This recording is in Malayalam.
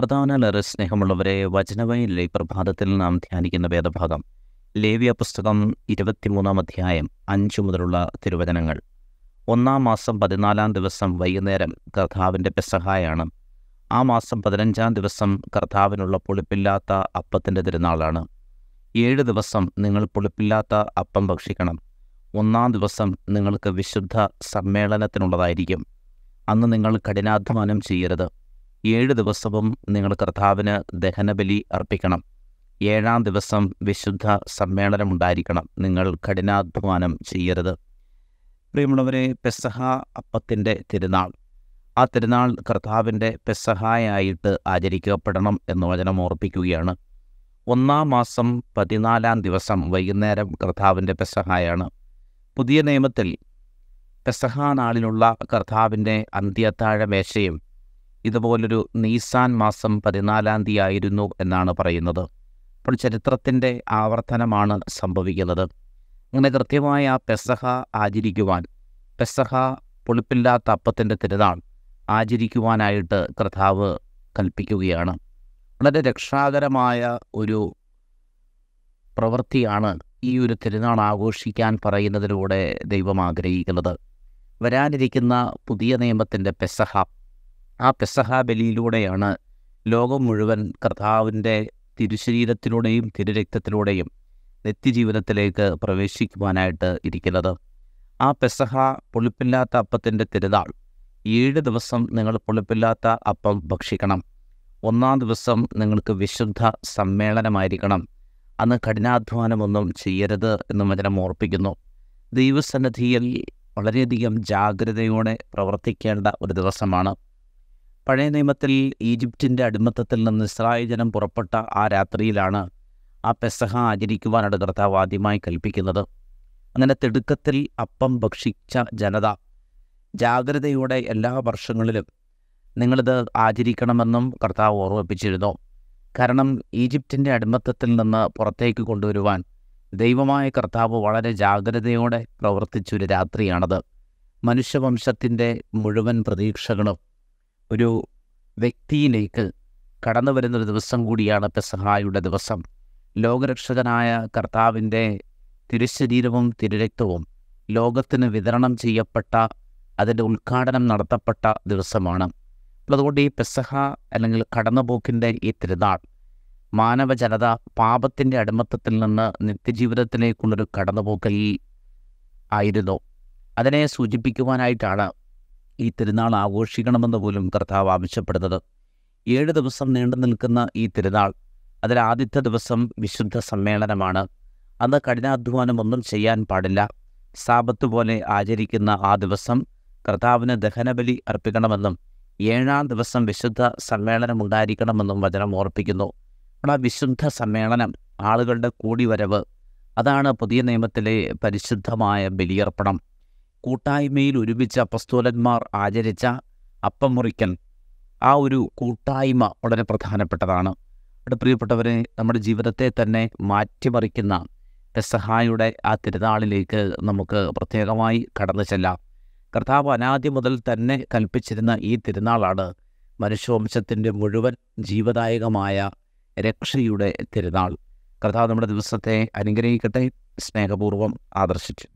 കർത്താവിനാലേറെ സ്നേഹമുള്ളവരെ വചനവയിലെ പ്രഭാതത്തിൽ നാം ധ്യാനിക്കുന്ന വേദഭാഗം ലേവ്യ പുസ്തകം ഇരുപത്തിമൂന്നാം അധ്യായം അഞ്ചു മുതലുള്ള തിരുവചനങ്ങൾ ഒന്നാം മാസം പതിനാലാം ദിവസം വൈകുന്നേരം കർത്താവിൻ്റെ പെസഹായാണ് ആ മാസം പതിനഞ്ചാം ദിവസം കർത്താവിനുള്ള പുളിപ്പില്ലാത്ത അപ്പത്തിൻ്റെ തിരുനാളാണ് ഏഴ് ദിവസം നിങ്ങൾ പുളിപ്പില്ലാത്ത അപ്പം ഭക്ഷിക്കണം ഒന്നാം ദിവസം നിങ്ങൾക്ക് വിശുദ്ധ സമ്മേളനത്തിനുള്ളതായിരിക്കും അന്ന് നിങ്ങൾ കഠിനാധ്വാനം ചെയ്യരുത് ഏഴ് ദിവസവും നിങ്ങൾ കർത്താവിന് ദഹനബലി അർപ്പിക്കണം ഏഴാം ദിവസം വിശുദ്ധ സമ്മേളനമുണ്ടായിരിക്കണം നിങ്ങൾ കഠിനാധ്വാനം ചെയ്യരുത് പ്രിയമുള്ളവരെ പെസഹ അപ്പത്തിൻ്റെ തിരുനാൾ ആ തിരുനാൾ കർത്താവിൻ്റെ പെസഹായായിട്ട് ആചരിക്കപ്പെടണം എന്ന് വചനം ഓർപ്പിക്കുകയാണ് ഒന്നാം മാസം പതിനാലാം ദിവസം വൈകുന്നേരം കർത്താവിൻ്റെ പെസഹായാണ് പുതിയ നിയമത്തിൽ പെസഹ നാളിലുള്ള കർത്താവിൻ്റെ അന്ത്യത്താഴ മേശയും ഇതുപോലൊരു നീസാൻ മാസം പതിനാലാം തീയതി ആയിരുന്നു എന്നാണ് പറയുന്നത് അപ്പോൾ ചരിത്രത്തിൻ്റെ ആവർത്തനമാണ് സംഭവിക്കുന്നത് അങ്ങനെ കൃത്യമായ ആ പെസഹ ആചരിക്കുവാൻ പെസഹ പൊളിപ്പില്ലാത്ത അപ്പത്തിൻ്റെ തിരുനാൾ ആചരിക്കുവാനായിട്ട് കർത്താവ് കൽപ്പിക്കുകയാണ് വളരെ രക്ഷാകരമായ ഒരു പ്രവൃത്തിയാണ് ഈ ഒരു തിരുനാൾ ആഘോഷിക്കാൻ പറയുന്നതിലൂടെ ദൈവം ആഗ്രഹിക്കുന്നത് വരാനിരിക്കുന്ന പുതിയ നിയമത്തിൻ്റെ പെസഹ ആ പെസഹാബലിയിലൂടെയാണ് ലോകം മുഴുവൻ കർത്താവിൻ്റെ തിരുശരീരത്തിലൂടെയും തിരുരക്തത്തിലൂടെയും നിത്യജീവിതത്തിലേക്ക് പ്രവേശിക്കുവാനായിട്ട് ഇരിക്കുന്നത് ആ പെസഹ പുളിപ്പില്ലാത്ത അപ്പത്തിൻ്റെ തിരുതാൾ ഏഴ് ദിവസം നിങ്ങൾ പുളിപ്പില്ലാത്ത അപ്പം ഭക്ഷിക്കണം ഒന്നാം ദിവസം നിങ്ങൾക്ക് വിശുദ്ധ സമ്മേളനമായിരിക്കണം അന്ന് കഠിനാധ്വാനമൊന്നും ചെയ്യരുത് എന്ന് വചനം ഓർപ്പിക്കുന്നു ദൈവസന്നിധിയിൽ വളരെയധികം ജാഗ്രതയോടെ പ്രവർത്തിക്കേണ്ട ഒരു ദിവസമാണ് പഴയ നിയമത്തിൽ ഈജിപ്തിൻ്റെ അടിമത്തത്തിൽ നിന്ന് ഇസ്രായേൽ ജനം പുറപ്പെട്ട ആ രാത്രിയിലാണ് ആ പെസഹ ആചരിക്കുവാനാണ് കർത്താവ് ആദ്യമായി കൽപ്പിക്കുന്നത് അങ്ങനെ തിടുക്കത്തിൽ അപ്പം ഭക്ഷിച്ച ജനത ജാഗ്രതയോടെ എല്ലാ വർഷങ്ങളിലും നിങ്ങളിത് ആചരിക്കണമെന്നും കർത്താവ് ഓർമ്മിപ്പിച്ചിരുന്നു കാരണം ഈജിപ്തിൻ്റെ അടിമത്തത്തിൽ നിന്ന് പുറത്തേക്ക് കൊണ്ടുവരുവാൻ ദൈവമായ കർത്താവ് വളരെ ജാഗ്രതയോടെ പ്രവർത്തിച്ചൊരു രാത്രിയാണത് മനുഷ്യവംശത്തിൻ്റെ മുഴുവൻ പ്രതീക്ഷകളും ഒരു വ്യക്തിയിലേക്ക് കടന്നു വരുന്നൊരു ദിവസം കൂടിയാണ് പെസഹായുടെ ദിവസം ലോകരക്ഷകനായ കർത്താവിൻ്റെ തിരുശരീരവും തിരുരക്തവും ലോകത്തിന് വിതരണം ചെയ്യപ്പെട്ട അതിൻ്റെ ഉദ്ഘാടനം നടത്തപ്പെട്ട ദിവസമാണ് അതുകൊണ്ട് ഈ പെസഹ അല്ലെങ്കിൽ കടന്നുപോക്കിൻ്റെ ഈ തിരുനാൾ മാനവ ജനത പാപത്തിൻ്റെ അടിമത്തത്തിൽ നിന്ന് നിത്യജീവിതത്തിലേക്കുള്ളൊരു കടന്നുപോക്കൽ ആയിരുന്നു അതിനെ സൂചിപ്പിക്കുവാനായിട്ടാണ് ഈ തിരുനാൾ ആഘോഷിക്കണമെന്ന് പോലും കർത്താവ് ആവശ്യപ്പെടുന്നത് ഏഴ് ദിവസം നീണ്ടു നിൽക്കുന്ന ഈ തിരുനാൾ അതിൽ ആദ്യത്തെ ദിവസം വിശുദ്ധ സമ്മേളനമാണ് അന്ന് കഠിനാധ്വാനം ഒന്നും ചെയ്യാൻ പാടില്ല സാപത്ത് പോലെ ആചരിക്കുന്ന ആ ദിവസം കർത്താവിന് ദഹനബലി അർപ്പിക്കണമെന്നും ഏഴാം ദിവസം വിശുദ്ധ സമ്മേളനം ഉണ്ടായിരിക്കണമെന്നും വചനം ഓർപ്പിക്കുന്നു ആ വിശുദ്ധ സമ്മേളനം ആളുകളുടെ വരവ് അതാണ് പുതിയ നിയമത്തിലെ പരിശുദ്ധമായ ബലിയർപ്പണം കൂട്ടായ്മയിൽ ഒരുമിച്ച അപ്പസ്തോലന്മാർ ആചരിച്ച അപ്പം മുറിക്കൽ ആ ഒരു കൂട്ടായ്മ വളരെ പ്രധാനപ്പെട്ടതാണ് അവിടെ പ്രിയപ്പെട്ടവരെ നമ്മുടെ ജീവിതത്തെ തന്നെ മാറ്റിമറിക്കുന്ന പെസഹായുടെ ആ തിരുനാളിലേക്ക് നമുക്ക് പ്രത്യേകമായി കടന്നു ചെല്ലാം കർത്താവ് അനാദ്യം മുതൽ തന്നെ കൽപ്പിച്ചിരുന്ന ഈ തിരുനാളാണ് മനുഷ്യവംശത്തിൻ്റെ മുഴുവൻ ജീവദായകമായ രക്ഷയുടെ തിരുനാൾ കർത്താവ് നമ്മുടെ ദിവസത്തെ അനുഗ്രഹിക്കട്ടെ സ്നേഹപൂർവ്വം ആദർശിച്ചു